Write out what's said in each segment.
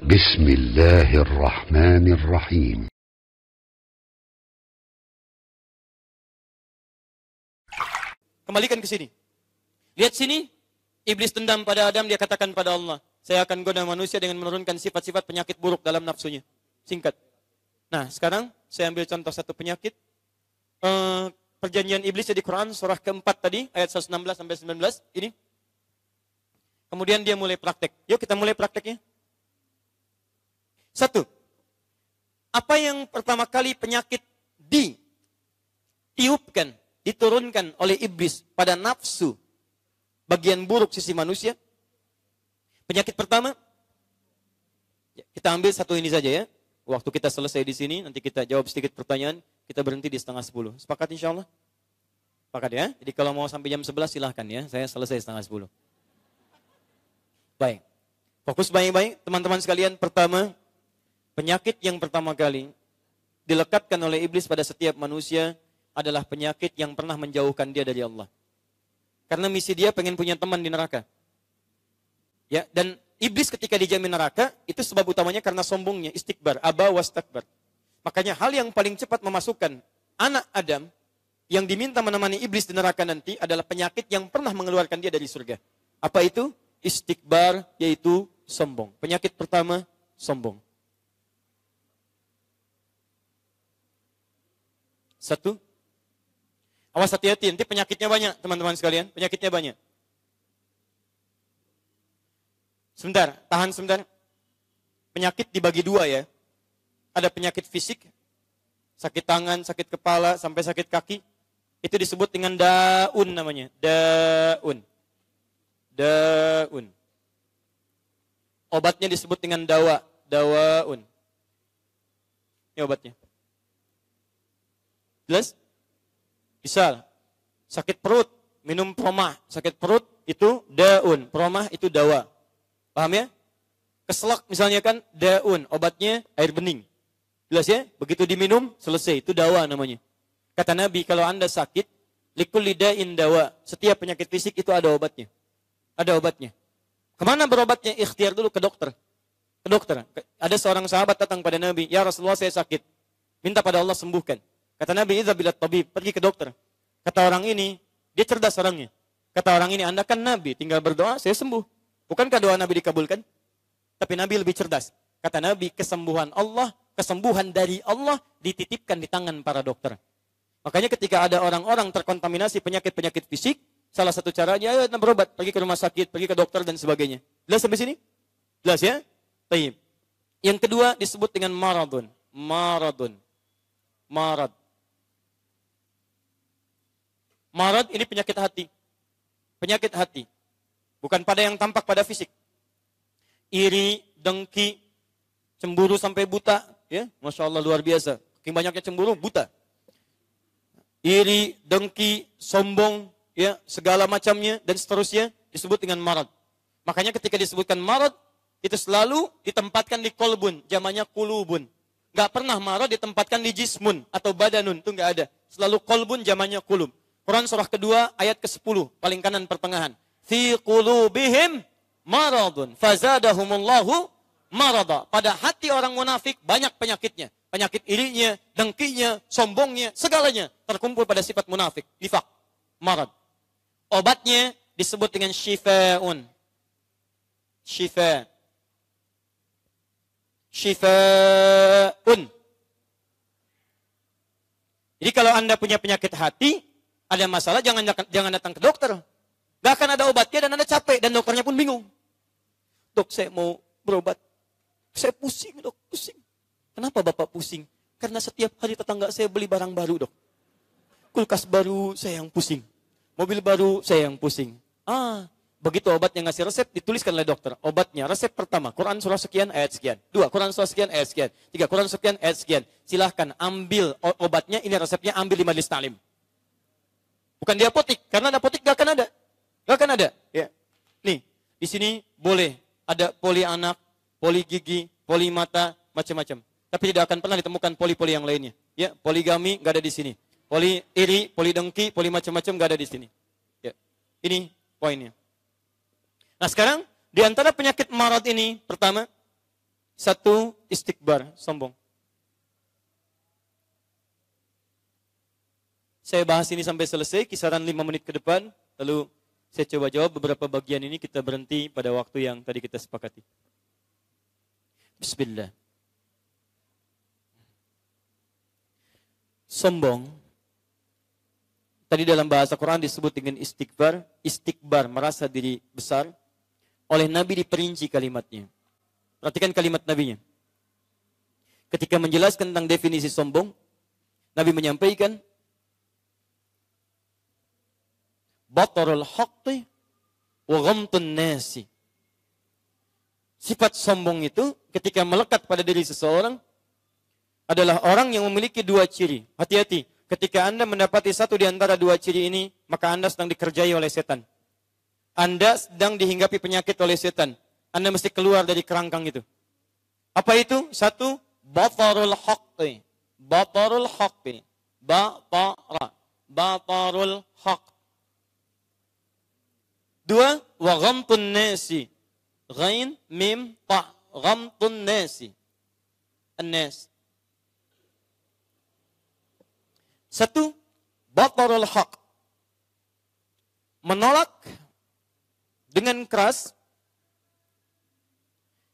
بسم الله الرحمن الرحيم Kembalikan ke sini. Lihat sini, iblis dendam pada Adam, dia katakan pada Allah, saya akan goda manusia dengan menurunkan sifat-sifat penyakit buruk dalam nafsunya. Singkat. Nah, sekarang saya ambil contoh satu penyakit. Uh, perjanjian iblis di Quran surah keempat tadi, ayat 116 sampai 19, ini. Kemudian dia mulai praktek. Yuk kita mulai prakteknya. Satu, apa yang pertama kali penyakit tiupkan, diturunkan oleh iblis pada nafsu, bagian buruk sisi manusia? Penyakit pertama, ya, kita ambil satu ini saja ya. Waktu kita selesai di sini, nanti kita jawab sedikit pertanyaan, kita berhenti di setengah sepuluh. Sepakat insya Allah? Sepakat ya? Jadi kalau mau sampai jam sebelas silahkan ya, saya selesai setengah sepuluh. Baik. Fokus baik-baik, teman-teman sekalian. Pertama, Penyakit yang pertama kali dilekatkan oleh iblis pada setiap manusia adalah penyakit yang pernah menjauhkan dia dari Allah. Karena misi dia pengen punya teman di neraka. Ya, dan iblis ketika dijamin neraka itu sebab utamanya karena sombongnya, istikbar, aba was takbar. Makanya hal yang paling cepat memasukkan anak Adam yang diminta menemani iblis di neraka nanti adalah penyakit yang pernah mengeluarkan dia dari surga. Apa itu? Istikbar yaitu sombong. Penyakit pertama sombong. Satu. Awas hati-hati, nanti penyakitnya banyak teman-teman sekalian. Penyakitnya banyak. Sebentar, tahan sebentar. Penyakit dibagi dua ya. Ada penyakit fisik, sakit tangan, sakit kepala, sampai sakit kaki. Itu disebut dengan daun namanya. Daun. Daun. Obatnya disebut dengan dawa. Dawaun. Ini obatnya. Jelas? Misal, sakit perut, minum promah. Sakit perut itu daun, promah itu dawa. Paham ya? Keselak misalnya kan daun, obatnya air bening. Jelas ya? Begitu diminum, selesai. Itu dawa namanya. Kata Nabi, kalau anda sakit, likul lidain dawa. Setiap penyakit fisik itu ada obatnya. Ada obatnya. Kemana berobatnya? Ikhtiar dulu ke dokter. Ke dokter. Ada seorang sahabat datang pada Nabi, Ya Rasulullah saya sakit. Minta pada Allah sembuhkan. Kata Nabi, Iza bila tabi pergi ke dokter." Kata orang ini, dia cerdas orangnya. Kata orang ini, "Anda kan nabi, tinggal berdoa, saya sembuh." Bukankah doa Nabi dikabulkan? Tapi Nabi lebih cerdas. Kata Nabi, kesembuhan Allah, kesembuhan dari Allah dititipkan di tangan para dokter. Makanya ketika ada orang-orang terkontaminasi penyakit-penyakit fisik, salah satu caranya ayo berobat, pergi ke rumah sakit, pergi ke dokter dan sebagainya. Jelas sampai sini? Jelas ya? Baik. Yang kedua disebut dengan maradun. Maradun. Marad. Marad ini penyakit hati. Penyakit hati. Bukan pada yang tampak pada fisik. Iri, dengki, cemburu sampai buta. ya Masya Allah luar biasa. Makin banyaknya cemburu, buta. Iri, dengki, sombong, ya segala macamnya dan seterusnya disebut dengan marad. Makanya ketika disebutkan marad, itu selalu ditempatkan di kolbun, jamannya kulubun. Gak pernah marad ditempatkan di jismun atau badanun, itu gak ada. Selalu kolbun jamannya kulub. Quran surah kedua ayat ke-10 paling kanan pertengahan. Fi qulubihim maradun fazadahumullahu marada. Pada hati orang munafik banyak penyakitnya. Penyakit irinya, dengkinya, sombongnya, segalanya terkumpul pada sifat munafik, nifak, marad. Obatnya disebut dengan syifa'un. Syifa. Syifa'un. Jadi kalau Anda punya penyakit hati, ada masalah jangan jangan datang ke dokter. Gak akan ada obatnya dan Anda capek dan dokternya pun bingung. Dok, saya mau berobat. Saya pusing, Dok, pusing. Kenapa Bapak pusing? Karena setiap hari tetangga saya beli barang baru, Dok. Kulkas baru saya yang pusing. Mobil baru saya yang pusing. Ah, begitu obat yang ngasih resep dituliskan oleh dokter obatnya resep pertama Quran surah sekian ayat sekian dua Quran surah sekian ayat sekian tiga Quran surah sekian ayat sekian silahkan ambil obatnya ini resepnya ambil di majlis talim Bukan di apotik, karena di apotik gak akan ada. Gak akan ada. Ya. Nih, di sini boleh ada poli anak, poli gigi, poli mata, macam-macam. Tapi tidak akan pernah ditemukan poli-poli yang lainnya. Ya, poligami gak ada di sini. Poli iri, poli dengki, poli macam-macam gak ada di sini. Ya. Ini poinnya. Nah sekarang, di antara penyakit marot ini, pertama, satu istikbar, sombong. Saya bahas ini sampai selesai, kisaran 5 menit ke depan. Lalu saya coba jawab beberapa bagian ini kita berhenti pada waktu yang tadi kita sepakati. Bismillah. Sombong. Tadi dalam bahasa Quran disebut dengan istighfar, istighfar merasa diri besar. Oleh Nabi diperinci kalimatnya. Perhatikan kalimat Nabinya. Ketika menjelaskan tentang definisi sombong, Nabi menyampaikan, batarul haqqi wa ghamtun nasi. Sifat sombong itu ketika melekat pada diri seseorang adalah orang yang memiliki dua ciri. Hati-hati, ketika Anda mendapati satu di antara dua ciri ini, maka Anda sedang dikerjai oleh setan. Anda sedang dihinggapi penyakit oleh setan. Anda mesti keluar dari kerangkang itu. Apa itu? Satu, batarul haqqi. Batarul haqqi. Batara. Batarul haqqi. Dua, wa ghamtun nasi. Ghain, mim, ta. Ghamtun nasi. An-nas. Satu, batarul haq. Menolak dengan keras.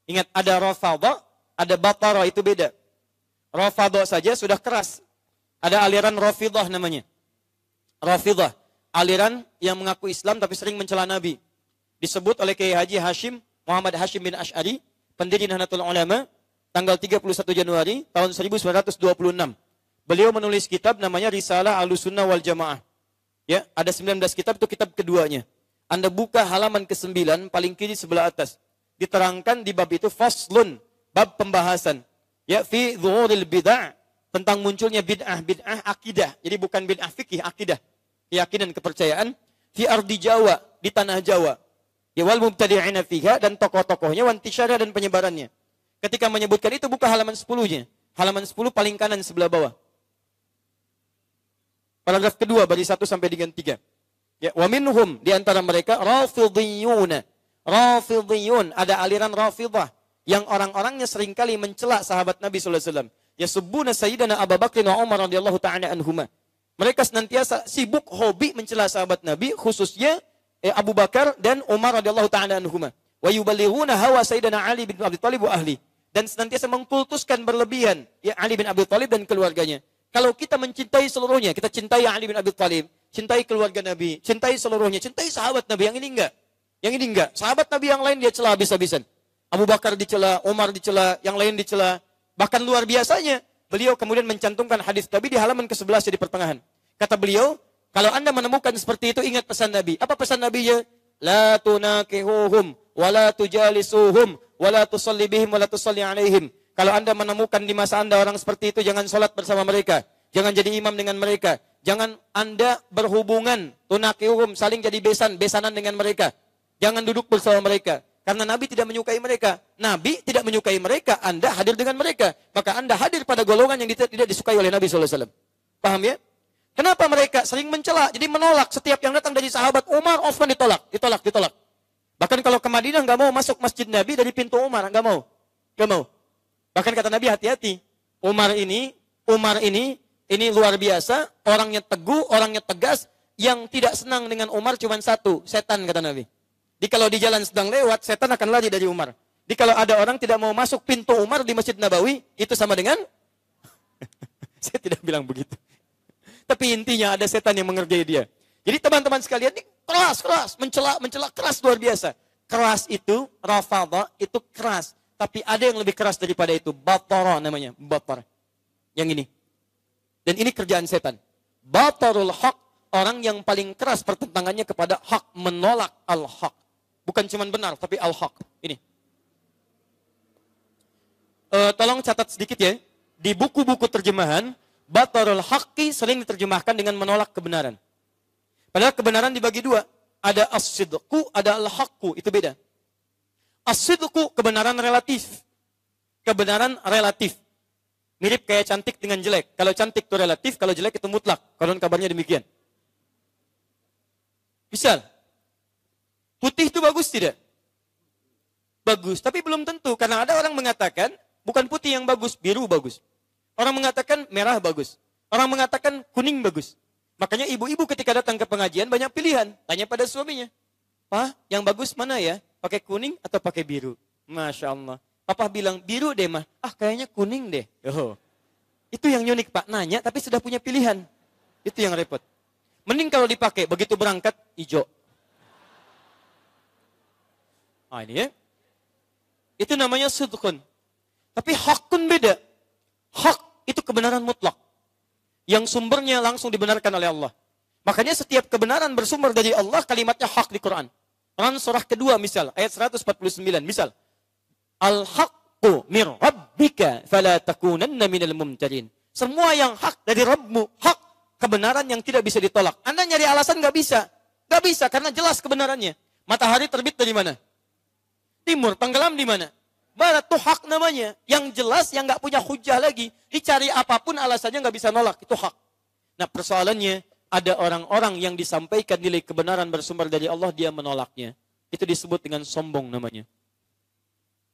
Ingat ada rafadha, ada batara itu beda. Rafadha saja sudah keras. Ada aliran rafidah namanya. Rafidah aliran yang mengaku Islam tapi sering mencela Nabi. Disebut oleh Kiai Haji Hashim Muhammad Hashim bin Ash'ari, pendiri Nahdlatul Ulama, tanggal 31 Januari tahun 1926. Beliau menulis kitab namanya Risalah Sunnah wal Jamaah. Ya, ada 19 kitab itu kitab keduanya. Anda buka halaman ke-9 paling kiri sebelah atas. Diterangkan di bab itu faslun, bab pembahasan. Ya fi dhuhuril bid'ah tentang munculnya bid'ah bid'ah akidah. Jadi bukan bid'ah fikih, akidah keyakinan kepercayaan fi ardi Jawa, di tanah Jawa. Ya wal mubtadi'ina fiha dan tokoh-tokohnya wantisyara dan penyebarannya. Ketika menyebutkan itu buka halaman 10-nya. Halaman 10 paling kanan sebelah bawah. Paragraf kedua dari 1 sampai dengan 3. Ya, wa minhum di antara mereka rafidhiyun. Rafidhiyun ada aliran Rafidhah yang orang-orangnya seringkali mencela sahabat Nabi sallallahu alaihi wasallam. Ya subbuna sayyidana Abu Bakar wa Umar radhiyallahu ta'ala anhumah. Mereka senantiasa sibuk hobi mencela sahabat Nabi, khususnya eh, Abu Bakar dan Umar radhiyallahu taala anhuma. Wa yuballighuna hawa Sayyidina Ali bin Abi Thalib wa ahli dan senantiasa mengkultuskan berlebihan ya Ali bin Abi Thalib dan keluarganya. Kalau kita mencintai seluruhnya, kita cintai Ali bin Abi Thalib, cintai keluarga Nabi, cintai seluruhnya, cintai sahabat Nabi yang ini enggak. Yang ini enggak. Sahabat Nabi yang lain dia celah habis-habisan. Abu Bakar dicela, Umar dicela, yang lain dicela. Bahkan luar biasanya Beliau kemudian mencantumkan hadis Tobi di halaman ke-11 di pertengahan. Kata beliau, kalau Anda menemukan seperti itu ingat pesan Nabi. Apa pesan Nabi ya? La tunakihuhum wa la tujalisuhum wa la tusalli bihim wa la tusalli alaihim. Kalau Anda menemukan di masa Anda orang seperti itu jangan sholat bersama mereka, jangan jadi imam dengan mereka, jangan Anda berhubungan tunakihuhum saling jadi besan, besanan dengan mereka. Jangan duduk bersama mereka. Karena Nabi tidak menyukai mereka. Nabi tidak menyukai mereka, Anda hadir dengan mereka. Maka Anda hadir pada golongan yang tidak disukai oleh Nabi SAW. Paham ya? Kenapa mereka sering mencela? Jadi menolak setiap yang datang dari sahabat Umar, Osman ditolak, ditolak, ditolak. Bahkan kalau ke Madinah nggak mau masuk masjid Nabi dari pintu Umar, nggak mau, nggak mau. Bahkan kata Nabi hati-hati, Umar ini, Umar ini, ini luar biasa, orangnya teguh, orangnya tegas, yang tidak senang dengan Umar cuma satu, setan kata Nabi. Di kalau di jalan sedang lewat, setan akan lari dari Umar. Di kalau ada orang tidak mau masuk pintu Umar di Masjid Nabawi, itu sama dengan saya tidak bilang begitu. Tapi intinya ada setan yang mengerjai dia. Jadi teman-teman sekalian ini keras keras mencela mencela keras luar biasa. Keras itu rafadha itu keras, tapi ada yang lebih keras daripada itu batara namanya, batara. Yang ini. Dan ini kerjaan setan. Batarul haq orang yang paling keras pertentangannya kepada hak menolak al-haq Bukan cuma benar, tapi al-haq. Ini. E, tolong catat sedikit ya. Di buku-buku terjemahan, batarul haqqi sering diterjemahkan dengan menolak kebenaran. Padahal kebenaran dibagi dua. Ada as-sidqu, ada al-haqqu. Itu beda. As-sidqu, kebenaran relatif. Kebenaran relatif. Mirip kayak cantik dengan jelek. Kalau cantik itu relatif, kalau jelek itu mutlak. Kalau kabarnya demikian. Misal, Putih itu bagus tidak? Bagus, tapi belum tentu. Karena ada orang mengatakan, bukan putih yang bagus, biru bagus. Orang mengatakan merah bagus. Orang mengatakan kuning bagus. Makanya ibu-ibu ketika datang ke pengajian banyak pilihan. Tanya pada suaminya. Pak, yang bagus mana ya? Pakai kuning atau pakai biru? Masya Allah. Papa bilang biru deh mah. Ah kayaknya kuning deh. Oh. Itu yang unik pak. Nanya tapi sudah punya pilihan. Itu yang repot. Mending kalau dipakai begitu berangkat hijau. Ah ini ya. Itu namanya sudkun. Tapi hakun beda. Hak itu kebenaran mutlak. Yang sumbernya langsung dibenarkan oleh Allah. Makanya setiap kebenaran bersumber dari Allah, kalimatnya hak di Quran. Quran surah kedua misal, ayat 149 misal. Al-haqqu min rabbika fala takunanna minal mumtarin. Semua yang hak dari Rabbmu, hak kebenaran yang tidak bisa ditolak. Anda nyari alasan nggak bisa. Nggak bisa karena jelas kebenarannya. Matahari terbit dari mana? Timur, tenggelam di mana? Barat tuh hak namanya. Yang jelas yang nggak punya hujah lagi. Dicari apapun alasannya nggak bisa nolak. Itu hak. Nah persoalannya ada orang-orang yang disampaikan nilai kebenaran bersumber dari Allah dia menolaknya. Itu disebut dengan sombong namanya.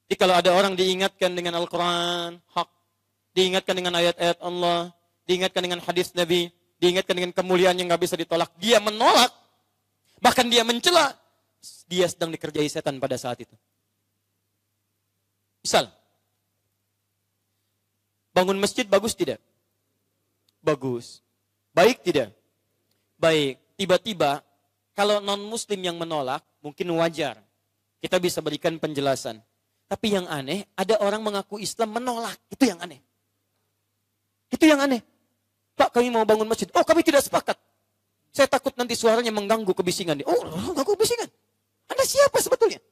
Jadi kalau ada orang diingatkan dengan Al-Quran, hak. Diingatkan dengan ayat-ayat Allah. Diingatkan dengan hadis Nabi. Diingatkan dengan kemuliaan yang nggak bisa ditolak. Dia menolak. Bahkan dia mencela. Dia sedang dikerjai setan pada saat itu. Misal, bangun masjid bagus tidak? Bagus. Baik tidak? Baik. Tiba-tiba, kalau non-muslim yang menolak, mungkin wajar. Kita bisa berikan penjelasan. Tapi yang aneh, ada orang mengaku Islam menolak. Itu yang aneh. Itu yang aneh. Pak, kami mau bangun masjid. Oh, kami tidak sepakat. Saya takut nanti suaranya mengganggu kebisingan. Oh, mengganggu kebisingan. Anda siapa sebetulnya?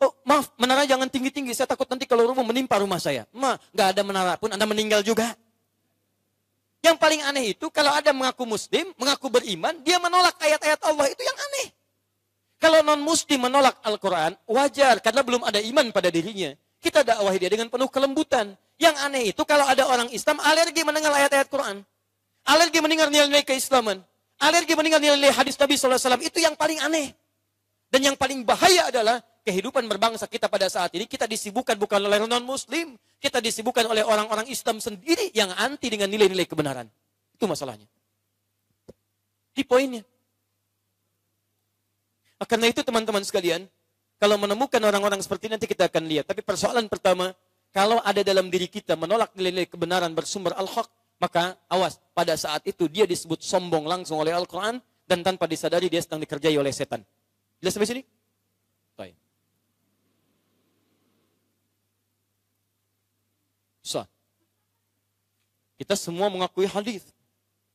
Oh, maaf, menara jangan tinggi-tinggi. Saya takut nanti kalau rumah menimpa rumah saya. Ma, nggak ada menara pun Anda meninggal juga. Yang paling aneh itu kalau ada mengaku muslim, mengaku beriman, dia menolak ayat-ayat Allah itu yang aneh. Kalau non muslim menolak Al-Quran, wajar karena belum ada iman pada dirinya. Kita dakwah dia dengan penuh kelembutan. Yang aneh itu kalau ada orang Islam alergi mendengar ayat-ayat Quran. Alergi mendengar nilai-nilai keislaman. Alergi mendengar nilai-nilai hadis Nabi SAW. Itu yang paling aneh. Dan yang paling bahaya adalah kehidupan berbangsa kita pada saat ini, kita disibukkan bukan oleh non-muslim, kita disibukkan oleh orang-orang Islam sendiri yang anti dengan nilai-nilai kebenaran. Itu masalahnya. Di poinnya. Nah, karena itu teman-teman sekalian, kalau menemukan orang-orang seperti ini nanti kita akan lihat. Tapi persoalan pertama, kalau ada dalam diri kita menolak nilai-nilai kebenaran bersumber al-haq, maka awas, pada saat itu dia disebut sombong langsung oleh Al-Quran, dan tanpa disadari dia sedang dikerjai oleh setan. Jelas sampai sini? Kita semua mengakui hadis.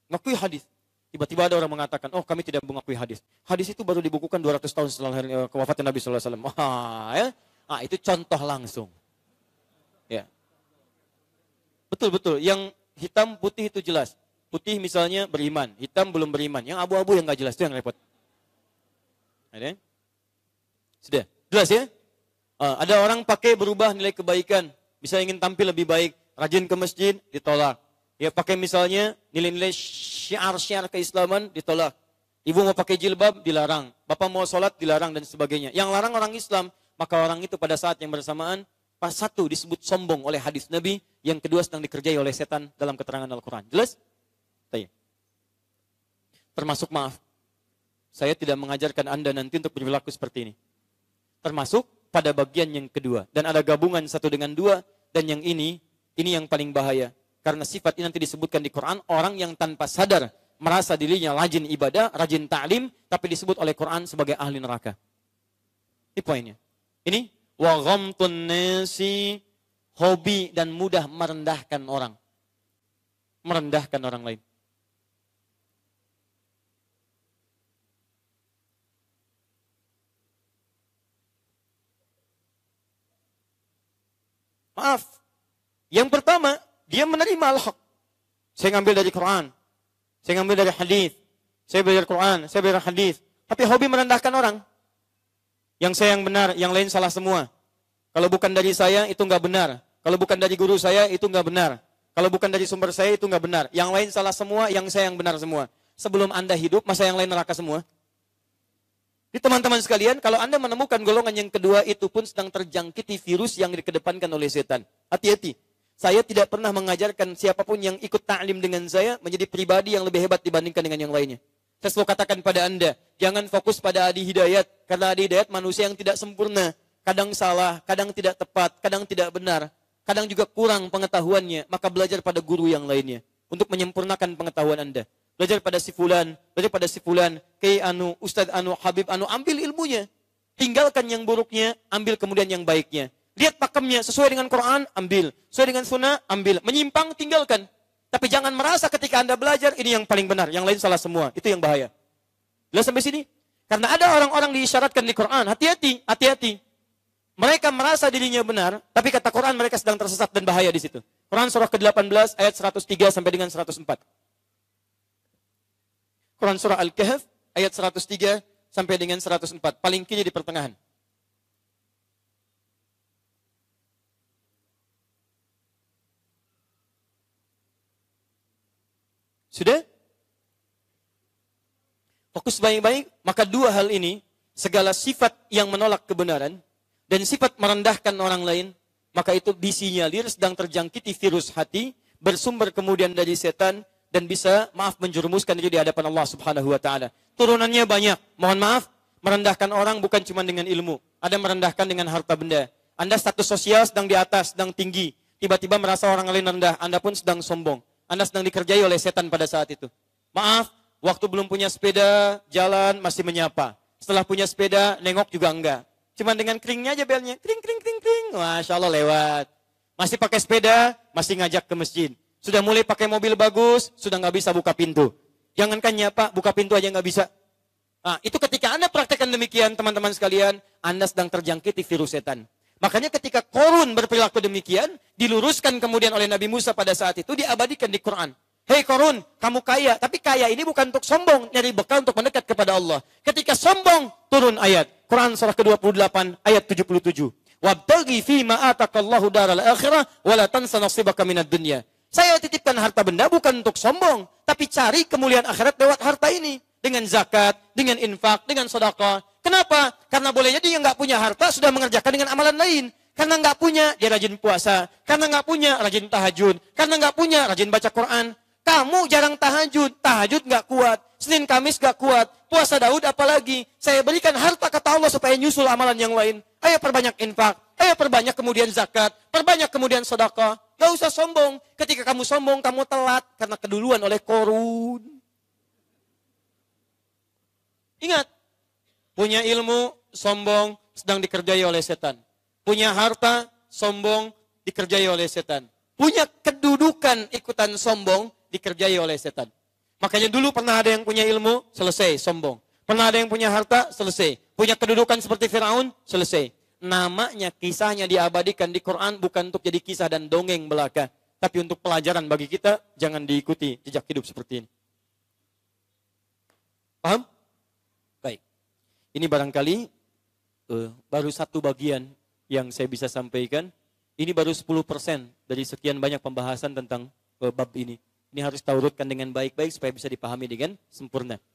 Mengakui hadis. Tiba-tiba ada orang mengatakan, oh kami tidak mengakui hadis. Hadis itu baru dibukukan 200 tahun setelah eh, kewafatan Nabi SAW. Ah, ya? ah, itu contoh langsung. Ya. Betul-betul. Yang hitam putih itu jelas. Putih misalnya beriman, hitam belum beriman. Yang abu-abu yang nggak jelas itu yang repot. Ada? Sudah, jelas ya? Uh, ada orang pakai berubah nilai kebaikan, bisa ingin tampil lebih baik, rajin ke masjid ditolak, Ya pakai misalnya nilai-nilai syiar-syiar keislaman ditolak. Ibu mau pakai jilbab dilarang. Bapak mau sholat dilarang dan sebagainya. Yang larang orang Islam. Maka orang itu pada saat yang bersamaan. Pas satu disebut sombong oleh hadis Nabi. Yang kedua sedang dikerjai oleh setan dalam keterangan Al-Quran. Jelas? Tanya. Termasuk maaf. Saya tidak mengajarkan Anda nanti untuk berperilaku seperti ini. Termasuk pada bagian yang kedua. Dan ada gabungan satu dengan dua. Dan yang ini, ini yang paling bahaya karena sifat ini nanti disebutkan di Quran, orang yang tanpa sadar merasa dirinya rajin ibadah, rajin ta'lim, tapi disebut oleh Quran sebagai ahli neraka. Ini poinnya. Ini, wa ghamtun nasi, hobi dan mudah merendahkan orang. Merendahkan orang lain. Maaf. Yang pertama, dia menerima al-haq. Saya ngambil dari Quran. Saya ngambil dari hadis. Saya belajar Quran, saya belajar hadis. Tapi hobi merendahkan orang. Yang saya yang benar, yang lain salah semua. Kalau bukan dari saya itu nggak benar. Kalau bukan dari guru saya itu nggak benar. Kalau bukan dari sumber saya itu nggak benar. Yang lain salah semua, yang saya yang benar semua. Sebelum Anda hidup, masa yang lain neraka semua? Di teman-teman sekalian, kalau Anda menemukan golongan yang kedua itu pun sedang terjangkiti virus yang dikedepankan oleh setan. Hati-hati. Saya tidak pernah mengajarkan siapapun yang ikut ta'lim dengan saya menjadi pribadi yang lebih hebat dibandingkan dengan yang lainnya. Saya selalu katakan pada Anda, jangan fokus pada Adi Hidayat. Karena Adi Hidayat manusia yang tidak sempurna. Kadang salah, kadang tidak tepat, kadang tidak benar. Kadang juga kurang pengetahuannya. Maka belajar pada guru yang lainnya. Untuk menyempurnakan pengetahuan Anda. Belajar pada si fulan, belajar pada si fulan, kei anu, Ustad anu, habib anu, ambil ilmunya. Tinggalkan yang buruknya, ambil kemudian yang baiknya. Lihat pakemnya sesuai dengan Quran, ambil. Sesuai dengan sunnah, ambil. Menyimpang, tinggalkan. Tapi jangan merasa ketika Anda belajar, ini yang paling benar. Yang lain salah semua. Itu yang bahaya. Lihat sampai sini? Karena ada orang-orang diisyaratkan di Quran. Hati-hati, hati-hati. Mereka merasa dirinya benar, tapi kata Quran mereka sedang tersesat dan bahaya di situ. Quran surah ke-18 ayat 103 sampai dengan 104. Quran surah Al-Kahf ayat 103 sampai dengan 104, paling kiri di pertengahan. Sudah? Fokus baik-baik, maka dua hal ini, segala sifat yang menolak kebenaran dan sifat merendahkan orang lain, maka itu disinyalir sedang terjangkiti virus hati, bersumber kemudian dari setan dan bisa maaf menjerumuskan diri di hadapan Allah Subhanahu wa taala. Turunannya banyak. Mohon maaf, merendahkan orang bukan cuma dengan ilmu, ada merendahkan dengan harta benda. Anda status sosial sedang di atas, sedang tinggi, tiba-tiba merasa orang lain rendah, Anda pun sedang sombong. Anda sedang dikerjai oleh setan pada saat itu. Maaf, waktu belum punya sepeda, jalan masih menyapa. Setelah punya sepeda, nengok juga enggak. Cuma dengan keringnya aja belnya. Kring kring kring kring. Masya Allah lewat. Masih pakai sepeda, masih ngajak ke masjid. Sudah mulai pakai mobil bagus, sudah nggak bisa buka pintu. Jangankan nyapa, buka pintu aja nggak bisa. Nah, itu ketika Anda praktekkan demikian, teman-teman sekalian, Anda sedang terjangkiti virus setan. Makanya ketika Korun berperilaku demikian, diluruskan kemudian oleh Nabi Musa pada saat itu, diabadikan di Quran. Hei Korun, kamu kaya. Tapi kaya ini bukan untuk sombong, nyari bekal untuk mendekat kepada Allah. Ketika sombong, turun ayat. Quran surah ke-28 ayat 77. Wabtagi fi ma'atakallahu daral akhirah, wala tansa nasibaka minad dunia. Saya titipkan harta benda bukan untuk sombong, tapi cari kemuliaan akhirat lewat harta ini. Dengan zakat, dengan infak, dengan sedekah, Kenapa? Karena boleh jadi yang nggak punya harta sudah mengerjakan dengan amalan lain. Karena nggak punya, dia rajin puasa. Karena nggak punya, rajin tahajud. Karena nggak punya, rajin baca Quran. Kamu jarang tahajud, tahajud nggak kuat. Senin Kamis nggak kuat. Puasa Daud apalagi. Saya berikan harta kata Allah supaya nyusul amalan yang lain. Ayo perbanyak infak. Ayo perbanyak kemudian zakat. Perbanyak kemudian sedekah. Gak usah sombong. Ketika kamu sombong, kamu telat. Karena keduluan oleh korun. Ingat, Punya ilmu, sombong, sedang dikerjai oleh setan. Punya harta, sombong, dikerjai oleh setan. Punya kedudukan ikutan sombong, dikerjai oleh setan. Makanya dulu pernah ada yang punya ilmu, selesai, sombong. Pernah ada yang punya harta, selesai. Punya kedudukan seperti Firaun, selesai. Namanya, kisahnya diabadikan di Quran bukan untuk jadi kisah dan dongeng belaka. Tapi untuk pelajaran bagi kita, jangan diikuti jejak hidup seperti ini. Paham? Ini barangkali uh, baru satu bagian yang saya bisa sampaikan. Ini baru 10% dari sekian banyak pembahasan tentang uh, bab ini. Ini harus taurutkan dengan baik-baik supaya bisa dipahami dengan sempurna.